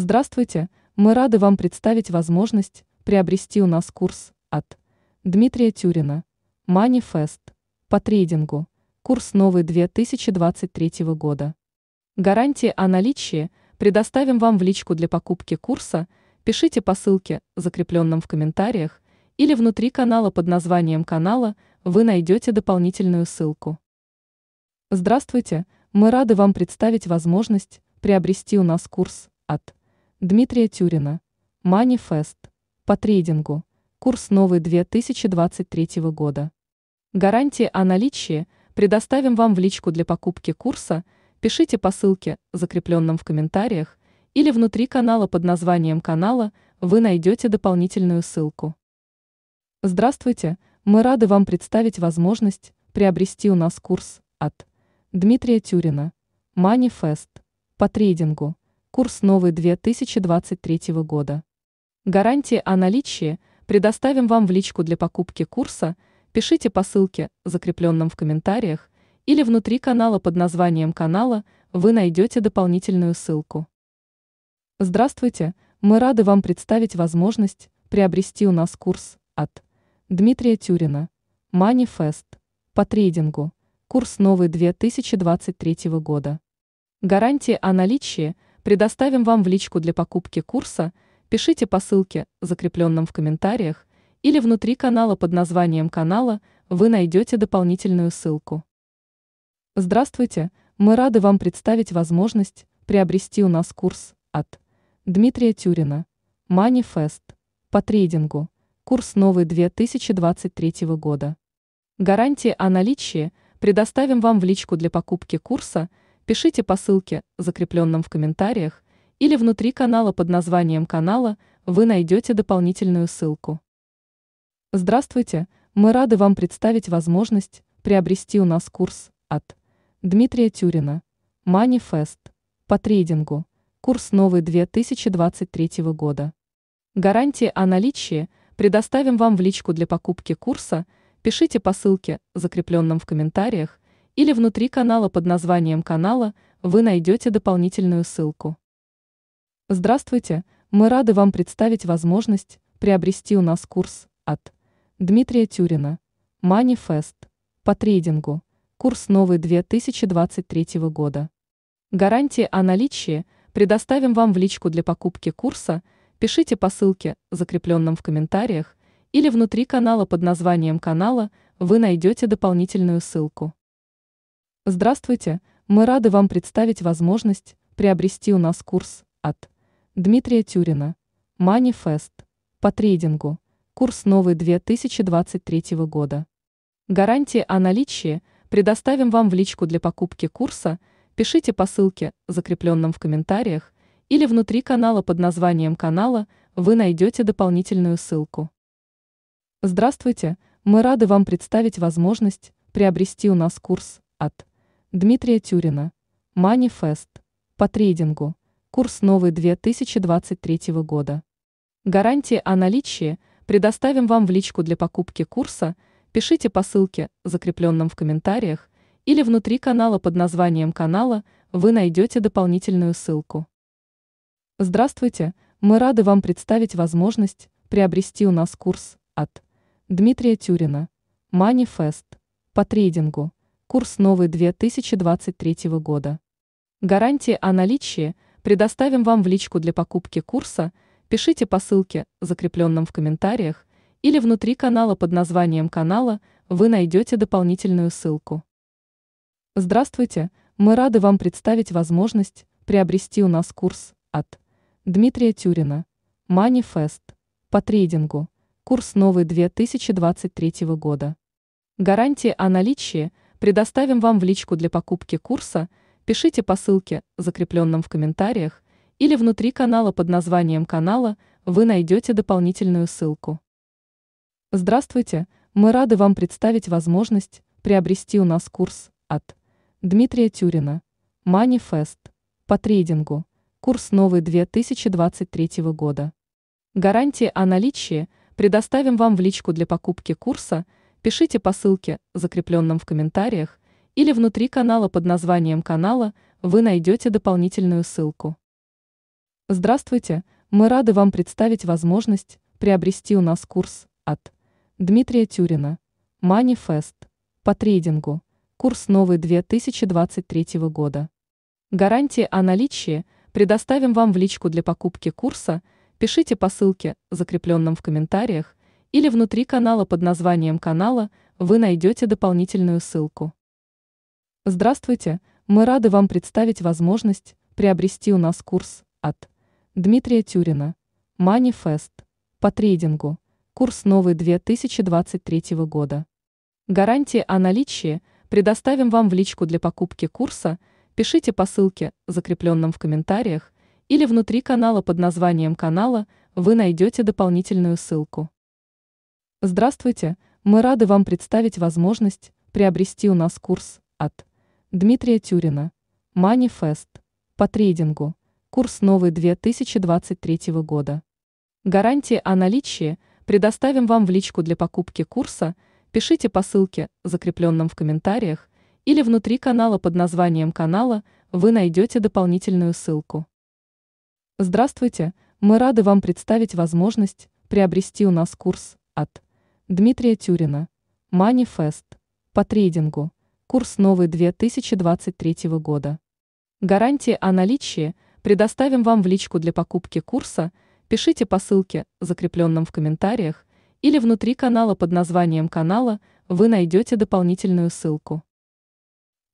Здравствуйте, мы рады вам представить возможность приобрести у нас курс от Дмитрия Тюрина «Манифест» по трейдингу, курс новый 2023 года. Гарантии о наличии предоставим вам в личку для покупки курса, пишите по ссылке, закрепленном в комментариях, или внутри канала под названием канала вы найдете дополнительную ссылку. Здравствуйте, мы рады вам представить возможность приобрести у нас курс от Дмитрия Тюрина. Манифест. По трейдингу. Курс новый 2023 года. Гарантии о наличии предоставим вам в личку для покупки курса. Пишите по ссылке, закрепленном в комментариях, или внутри канала под названием канала вы найдете дополнительную ссылку. Здравствуйте, мы рады вам представить возможность приобрести у нас курс от Дмитрия Тюрина. Манифест по трейдингу курс новый 2023 года. Гарантии о наличии предоставим вам в личку для покупки курса, пишите по ссылке, закрепленном в комментариях, или внутри канала под названием канала вы найдете дополнительную ссылку. Здравствуйте, мы рады вам представить возможность приобрести у нас курс от Дмитрия Тюрина «Манифест» по трейдингу, курс новый 2023 года. Гарантии о наличии – предоставим вам в личку для покупки курса, пишите по ссылке, закрепленном в комментариях, или внутри канала под названием канала вы найдете дополнительную ссылку. Здравствуйте, мы рады вам представить возможность приобрести у нас курс от Дмитрия Тюрина «Манифест» по трейдингу, курс новый 2023 года. Гарантии о наличии предоставим вам в личку для покупки курса – пишите по ссылке, закрепленном в комментариях, или внутри канала под названием канала вы найдете дополнительную ссылку. Здравствуйте, мы рады вам представить возможность приобрести у нас курс от Дмитрия Тюрина «Манифест» по трейдингу, курс новый 2023 года. Гарантии о наличии предоставим вам в личку для покупки курса, пишите по ссылке, закрепленном в комментариях – или внутри канала под названием канала вы найдете дополнительную ссылку. Здравствуйте, мы рады вам представить возможность приобрести у нас курс от Дмитрия Тюрина «Манифест» по трейдингу, курс новый 2023 года. Гарантии о наличии предоставим вам в личку для покупки курса, пишите по ссылке, закрепленном в комментариях, или внутри канала под названием канала вы найдете дополнительную ссылку. Здравствуйте, мы рады вам представить возможность приобрести у нас курс от Дмитрия Тюрина «Манифест» по трейдингу, курс новый 2023 года. Гарантии о наличии предоставим вам в личку для покупки курса, пишите по ссылке, закрепленном в комментариях, или внутри канала под названием канала вы найдете дополнительную ссылку. Здравствуйте, мы рады вам представить возможность приобрести у нас курс от Дмитрия Тюрина. Манифест. По трейдингу. Курс новый 2023 года. Гарантии о наличии предоставим вам в личку для покупки курса. Пишите по ссылке, закрепленном в комментариях, или внутри канала под названием канала вы найдете дополнительную ссылку. Здравствуйте, мы рады вам представить возможность приобрести у нас курс от Дмитрия Тюрина. Манифест. По трейдингу курс новый 2023 года. Гарантии о наличии предоставим вам в личку для покупки курса, пишите по ссылке, закрепленном в комментариях, или внутри канала под названием канала вы найдете дополнительную ссылку. Здравствуйте, мы рады вам представить возможность приобрести у нас курс от Дмитрия Тюрина «Манифест» по трейдингу, курс новый 2023 года. Гарантии о наличии – предоставим вам в личку для покупки курса, пишите по ссылке, закрепленном в комментариях, или внутри канала под названием канала вы найдете дополнительную ссылку. Здравствуйте, мы рады вам представить возможность приобрести у нас курс от Дмитрия Тюрина «Манифест» по трейдингу, курс новый 2023 года. Гарантии о наличии предоставим вам в личку для покупки курса – пишите по ссылке, закрепленном в комментариях, или внутри канала под названием канала вы найдете дополнительную ссылку. Здравствуйте, мы рады вам представить возможность приобрести у нас курс от Дмитрия Тюрина «Манифест» по трейдингу, курс новый 2023 года. Гарантии о наличии предоставим вам в личку для покупки курса, пишите по ссылке, закрепленном в комментариях, или внутри канала под названием канала вы найдете дополнительную ссылку. Здравствуйте, мы рады вам представить возможность приобрести у нас курс от Дмитрия Тюрина «Манифест» по трейдингу, курс новый 2023 года. Гарантии о наличии предоставим вам в личку для покупки курса, пишите по ссылке, закрепленном в комментариях, или внутри канала под названием канала вы найдете дополнительную ссылку. Здравствуйте, мы рады вам представить возможность приобрести у нас курс от Дмитрия Тюрина «Манифест» по трейдингу, курс новый 2023 года. Гарантии о наличии предоставим вам в личку для покупки курса, пишите по ссылке, закрепленном в комментариях, или внутри канала под названием канала вы найдете дополнительную ссылку. Здравствуйте, мы рады вам представить возможность приобрести у нас курс от Дмитрия Тюрина. Манифест. По трейдингу. Курс новый 2023 года. Гарантии о наличии предоставим вам в личку для покупки курса. Пишите по ссылке, закрепленном в комментариях, или внутри канала под названием канала вы найдете дополнительную ссылку.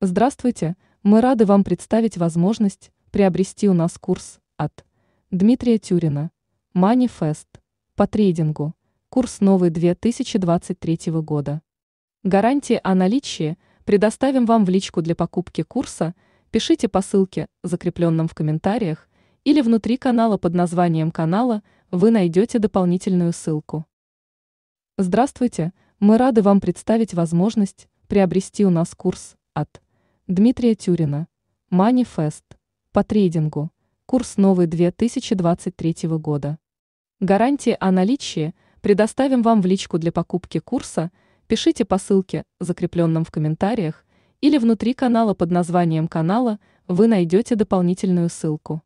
Здравствуйте, мы рады вам представить возможность приобрести у нас курс от Дмитрия Тюрина. Манифест. По трейдингу курс новый 2023 года. Гарантии о наличии предоставим вам в личку для покупки курса, пишите по ссылке, закрепленном в комментариях, или внутри канала под названием канала вы найдете дополнительную ссылку. Здравствуйте, мы рады вам представить возможность приобрести у нас курс от Дмитрия Тюрина «Манифест» по трейдингу, курс новый 2023 года. Гарантии о наличии – предоставим вам в личку для покупки курса, пишите по ссылке, закрепленном в комментариях, или внутри канала под названием канала вы найдете дополнительную ссылку.